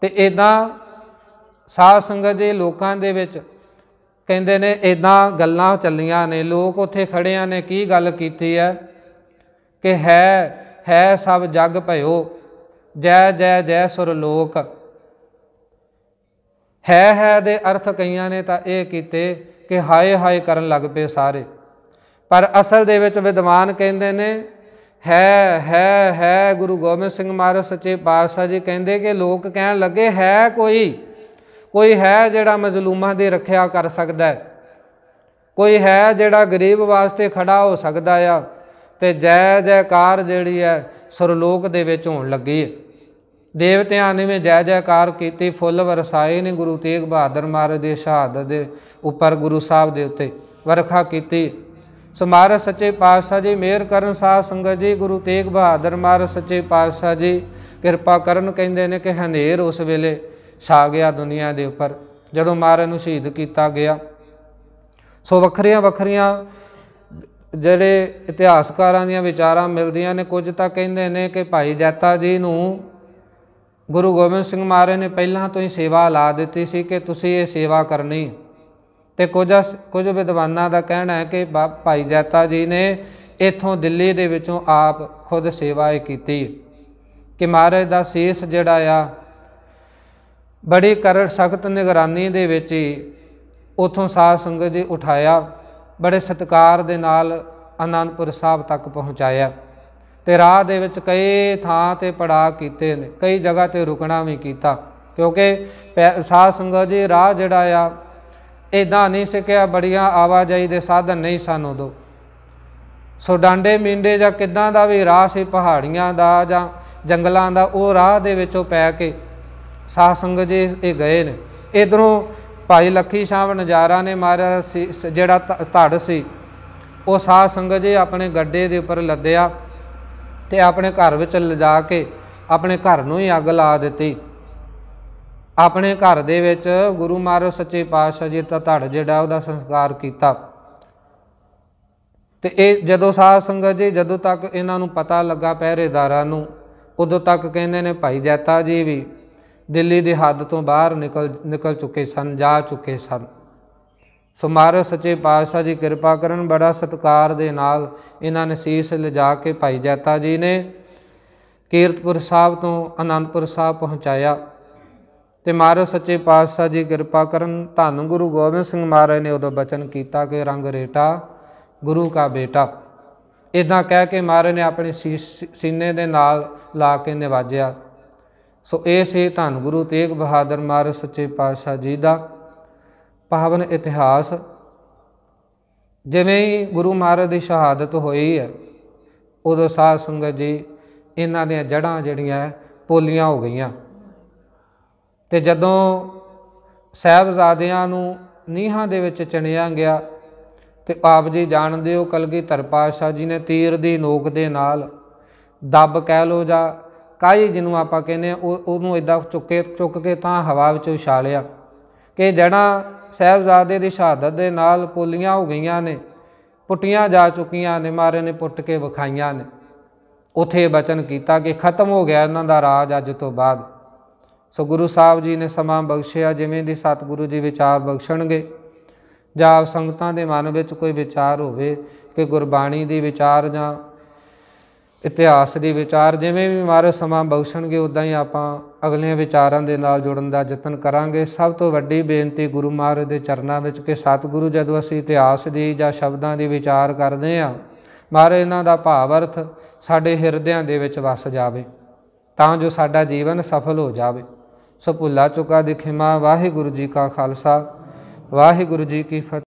ਤੇ ਇਦਾਂ ਸਾਧ ਸੰਗਤ ਦੇ ਲੋਕਾਂ ਦੇ ਵਿੱਚ ਕਹਿੰਦੇ ਨੇ ਇਦਾਂ ਗੱਲਾਂ ਚੱਲੀਆਂ ਨੇ ਲੋਕ ਉੱਥੇ ਖੜਿਆਂ ਨੇ ਕੀ ਗੱਲ ਕੀਤੀ ਹੈ ਕਿ ਹੈ ਹੈ ਸਭ ਜਗ ਭਇਓ ਜੈ ਜੈ ਜੈ ਸੁਰ ਲੋਕ ਹੈ ਹੈ ਦੇ ਅਰਥ ਕਈਆਂ ਨੇ ਤਾਂ ਇਹ ਕੀਤੇ ਕਿ ਹਾਏ ਹਾਏ ਕਰਨ ਲੱਗ ਪਏ ਸਾਰੇ ਪਰ ਅਸਲ ਦੇ ਵਿੱਚ ਵਿਦਵਾਨ ਕਹਿੰਦੇ ਨੇ ਹੈ ਹੈ ਹੈ ਗੁਰੂ ਗੋਬਿੰਦ ਸਿੰਘ ਮਹਾਰਾਜ ਸੱਚੇ ਪਾਤਸ਼ਾਹ ਜੀ ਕਹਿੰਦੇ ਕਿ ਲੋਕ ਕਹਿਣ ਲੱਗੇ ਹੈ ਕੋਈ ਕੋਈ ਹੈ ਜਿਹੜਾ ਮਜ਼ਲੂਮਾਂ ਦੀ ਰੱਖਿਆ ਕਰ ਸਕਦਾ ਹੈ ਕੋਈ ਹੈ ਜਿਹੜਾ ਗਰੀਬ ਵਾਸਤੇ ਖੜਾ ਹੋ ਸਕਦਾ ਆ ਤੇ ਜੈ ਜੈਕਾਰ ਜਿਹੜੀ ਹੈ ਸਰਲੋਕ ਦੇ ਵਿੱਚ ਹੋਣ ਲੱਗੀ ਹੈ ਦੇਵਤਿਆਂ ਨੇ ਵੀ ਜੈ ਜੈਕਾਰ ਕੀਤੀ ਫੁੱਲ ਵਰਸਾਏ ਨੇ ਗੁਰੂ ਤੇਗ ਬਹਾਦਰ ਮਹਾਰਾਜ ਦੇ ਸ਼ਹਾਦਤ ਦੇ ਉੱਪਰ ਗੁਰੂ ਸਾਹਿਬ ਦੇ ਉੱਤੇ ਵਰਖਾ ਕੀਤੀ ਸਮਾਰ ਸੱਚੇ ਪਾਤਸ਼ਾਹ ਜੀ ਮੇਰ ਕਰਨ ਸਾਧ ਸੰਗਤ ਜੀ ਗੁਰੂ ਤੇਗ ਬਹਾਦਰ ਮਾਰ ਸੱਚੇ ਪਾਤਸ਼ਾਹ ਜੀ ਕਿਰਪਾ ਕਰਨ ਕਹਿੰਦੇ ਨੇ ਕਿ ਹਨੇਰ ਉਸ ਵੇਲੇ ਛਾ ਗਿਆ ਦੁਨੀਆ ਦੇ ਉੱਪਰ ਜਦੋਂ ਮਾਰਨ ਨੂੰ ਸ਼ਹੀਦ ਕੀਤਾ ਗਿਆ ਸੋ ਵੱਖਰੀਆਂ ਵੱਖਰੀਆਂ ਜਿਹੜੇ ਇਤਿਹਾਸਕਾਰਾਂ ਦੀਆਂ ਵਿਚਾਰਾਂ ਮਿਲਦੀਆਂ ਨੇ ਕੁਝ ਤਾਂ ਕਹਿੰਦੇ ਨੇ ਕਿ ਭਾਈ ਜੈਤਾ ਜੀ ਨੂੰ ਗੁਰੂ ਗੋਬਿੰਦ ਸਿੰਘ ਮਾਰੇ ਨੇ ਪਹਿਲਾਂ ਤੋਂ ਹੀ ਸੇਵਾ ਲਾ ਦਿੱਤੀ ਸੀ ਕਿ ਤੁਸੀਂ ਇਹ ਸੇਵਾ ਕਰਨੀ ਤੇ ਕੁਝ ਕੁਝ ਵਿਦਵਾਨਾਂ ਦਾ ਕਹਿਣਾ ਹੈ ਕਿ ਭਾਈ ਜੈਤਾ ਜੀ ਨੇ ਇਥੋਂ ਦਿੱਲੀ ਦੇ ਵਿੱਚੋਂ ਆਪ ਖੁਦ ਸੇਵਾ ਕੀਤੀ ਕਿ ਮਹਾਰਾਜ ਦਾ ਸੀਸ ਜਿਹੜਾ ਆ ਬੜੀ ਕਰੜ ਸਖਤ ਨਿਗਰਾਨੀ ਦੇ ਵਿੱਚ ਹੀ ਉਥੋਂ ਸਾਧ ਸੰਗਤ ਜੀ ਉਠਾਇਆ ਬੜੇ ਸਤਕਾਰ ਦੇ ਨਾਲ ਆਨੰਦਪੁਰ ਸਾਹਿਬ ਤੱਕ ਪਹੁੰਚਾਇਆ ਤੇ ਰਾਹ ਦੇ ਵਿੱਚ ਕਈ ਥਾਂ ਤੇ ਪੜਾ ਕੀਤੇ ਨੇ ਕਈ ਜਗ੍ਹਾ ਤੇ ਰੁਕਣਾ ਵੀ ਕੀਤਾ ਕਿਉਂਕਿ ਸਾਧ ਸੰਗਤ ਜੀ ਰਾਹ ਜਿਹੜਾ ਆ ਇਦਾਂ ਨਹੀਂ ਸਿੱਖਿਆ ਬੜੀਆਂ ਆਵਾਜਾਈ ਦੇ ਸਾਧਨ ਨਹੀਂ ਸਨ ਉਦੋਂ ਸੋ ਡਾਂਡੇ ਮਿੰਡੇ ਜਾਂ ਕਿੱਦਾਂ ਦਾ ਵੀ ਰਾਹ ਸੀ ਪਹਾੜੀਆਂ ਦਾ ਜਾਂ ਜੰਗਲਾਂ ਦਾ ਉਹ ਰਾਹ ਦੇ ਵਿੱਚੋਂ ਪੈ ਕੇ ਸਾਧ ਸੰਗ ਜੀ ਇਹ ਗਏ ਨੇ ਇਧਰੋਂ ਭਾਈ ਲੱਖੀ ਸ਼ਾਹ ਨਜ਼ਾਰਾ ਨੇ ਮਾਰਿਆ ਜਿਹੜਾ ਧੜ ਸੀ ਉਹ ਸਾਧ ਸੰਗ ਜੀ ਆਪਣੇ ਗੱਡੇ ਦੇ ਉੱਪਰ ਲੱਦਿਆ ਤੇ ਆਪਣੇ ਘਰ ਵਿੱਚ ਲਿਜਾ ਕੇ ਆਪਣੇ ਘਰ ਨੂੰ ਹੀ ਅੱਗ ਲਾ ਦਿੱਤੀ ਆਪਣੇ ਘਰ ਦੇ ਵਿੱਚ ਗੁਰੂ ਮਹਾਰਾਜ ਸੱਚੇ ਪਾਤਸ਼ਾਹ ਜੀ ਦਾ ਧੜ ਜਿਹੜਾ ਉਹਦਾ ਸੰਸਕਾਰ ਕੀਤਾ ਤੇ ਇਹ ਜਦੋਂ ਸਾਧ ਸੰਗਤ ਜੀ ਜਦੋਂ ਤੱਕ ਇਹਨਾਂ ਨੂੰ ਪਤਾ ਲੱਗਾ ਪਹਿਰੇਦਾਰਾਂ ਨੂੰ ਉਦੋਂ ਤੱਕ ਕਹਿੰਦੇ ਨੇ ਭਾਈ ਜੈਤਾ ਜੀ ਵੀ ਦਿੱਲੀ ਦੇ ਹੱਦ ਤੋਂ ਬਾਹਰ ਨਿਕਲ ਨਿਕਲ ਚੁੱਕੇ ਸਨ ਜਾ ਚੁੱਕੇ ਸਨ ਸੋ ਮਹਾਰਾਜ ਸੱਚੇ ਪਾਤਸ਼ਾਹ ਜੀ ਕਿਰਪਾ ਕਰਨ ਬੜਾ ਸਤਕਾਰ ਦੇ ਨਾਲ ਇਹਨਾਂ ਨੇ ਸੀਸ ਲਿਜਾ ਕੇ ਭਾਈ ਜੈਤਾ ਜੀ ਨੇ ਕੀਰਤਪੁਰ ਸਾਹਿਬ ਤੋਂ ਆਨੰਦਪੁਰ ਸਾਹਿਬ ਪਹੁੰਚਾਇਆ ਤੇ ਮਹਾਰਾਜ ਸੱਚੇ ਪਾਤਸ਼ਾਹ ਜੀ ਕਿਰਪਾ ਕਰਨ ਧੰਨ ਗੁਰੂ ਗੋਬਿੰਦ ਸਿੰਘ ਮਹਾਰਾਜ ਨੇ ਉਦੋਂ ਬਚਨ ਕੀਤਾ ਕਿ ਰੰਗ ਰੇਟਾ ਗੁਰੂ ਕਾ ਬੇਟਾ ਇਦਾਂ ਕਹਿ ਕੇ ਮਹਾਰਾਜ ਨੇ ਆਪਣੇ ਸੀਨੇ ਦੇ ਨਾਲ ਲਾ ਕੇ ਨਿਵਾਜਿਆ ਸੋ ਇਹ ਸੀ ਧੰਨ ਗੁਰੂ ਤੇਗ ਬਹਾਦਰ ਮਹਾਰਾਜ ਸੱਚੇ ਪਾਤਸ਼ਾਹ ਜੀ ਦਾ ਪਾਵਨ ਇਤਿਹਾਸ ਜਿਵੇਂ ਹੀ ਗੁਰੂ ਮਹਾਰਾਜ ਦੀ ਸ਼ਹਾਦਤ ਹੋਈ ਹੈ ਉਦੋਂ ਸਾਧ ਸੰਗਤ ਜੀ ਇਹਨਾਂ ਦੀਆਂ ਜੜਾਂ ਜਿਹੜੀਆਂ ਪੋਲੀਆਂ ਹੋ ਗਈਆਂ ਤੇ ਜਦੋਂ ਸਹਿਬਜ਼ਾਦਿਆਂ ਨੂੰ ਨੀਹਾਂ ਦੇ ਵਿੱਚ ਚਣਿਆ ਗਿਆ ਤੇ ਆਪ ਜੀ ਜਾਣਦੇ ਹੋ ਕਲਗੀਧਰ ਪਾਤਸ਼ਾਹ ਜੀ ਨੇ ਤੀਰ ਦੀ ਨੋਕ ਦੇ ਨਾਲ ਦੱਬ ਕਹਿ ਲੋ ਜਾਂ ਕਾਈ ਜਿਹਨੂੰ ਆਪਾਂ ਕਹਿੰਦੇ ਆ ਉਹਨੂੰ ਇਦਾਂ ਚੁੱਕੇ ਚੁੱਕ ਕੇ ਤਾਂ ਹਵਾ ਵਿੱਚ ਉਛਾਲਿਆ ਕਿ ਜਣਾ ਸਹਿਬਜ਼ਾਦੇ ਦੀ ਸ਼ਹਾਦਤ ਦੇ ਨਾਲ ਪੋਲੀਆਂ ਹੋ ਗਈਆਂ ਨੇ ਪੁੱਟੀਆਂ ਜਾ ਚੁੱਕੀਆਂ ਨੇ ਮਾਰੇ ਨੇ ਪੁੱਟ ਕੇ ਵਿਖਾਈਆਂ ਨੇ ਉਥੇ ਬਚਨ ਕੀਤਾ ਕਿ ਖਤਮ ਹੋ ਗਿਆ ਇਹਨਾਂ ਦਾ ਰਾਜ ਅੱਜ ਤੋਂ ਬਾਅਦ ਸੋ ਗੁਰੂ ਸਾਹਿਬ ਜੀ ਨੇ ਸਮਾਂ ਬਖਸ਼ਿਆ ਜਿਵੇਂ ਦੀ ਸਤਿਗੁਰੂ ਜੀ ਵਿਚਾਰ ਬਖਸ਼ਣਗੇ ਜਾਂ ਆਪ ਸੰਗਤਾਂ ਦੇ ਮਨ ਵਿੱਚ ਕੋਈ ਵਿਚਾਰ ਹੋਵੇ ਕਿ ਗੁਰਬਾਣੀ ਦੀ ਵਿਚਾਰ ਜਾਂ ਇਤਿਹਾਸ ਦੀ ਵਿਚਾਰ ਜਿਵੇਂ ਵੀ ਮਾਰੇ ਸਮਾਂ ਬਖਸ਼ਣਗੇ ਉਦਾਂ ਹੀ ਆਪਾਂ ਅਗਲੇ ਵਿਚਾਰਾਂ ਦੇ ਨਾਲ ਜੁੜਨ ਦਾ ਯਤਨ ਕਰਾਂਗੇ ਸਭ ਤੋਂ ਵੱਡੀ ਬੇਨਤੀ ਗੁਰੂ ਮਹਾਰਾਜ ਦੇ ਚਰਨਾਂ ਵਿੱਚ ਕਿ ਸਤਿਗੁਰੂ ਜਦੋਂ ਅਸੀਂ ਇਤਿਹਾਸ ਦੀ ਜਾਂ ਸ਼ਬਦਾਂ ਦੀ ਵਿਚਾਰ ਕਰਦੇ ਹਾਂ ਮਾਰੇ ਇਹਨਾਂ ਦਾ ਭਾਵ ਅਰਥ ਸਾਡੇ ਹਿਰਦਿਆਂ ਦੇ ਵਿੱਚ ਵਸ ਜਾਵੇ ਤਾਂ ਜੋ ਸਾਡਾ ਜੀਵਨ ਸਫਲ ਹੋ ਜਾਵੇ ਸਭ ਭੁੱਲਾ ਚੁਕਾ ਮਾ ਵਾਹਿਗੁਰੂ ਜੀ ਕਾ ਖਾਲਸਾ ਵਾਹਿਗੁਰੂ ਜੀ ਕੀ ਫਤਿਹ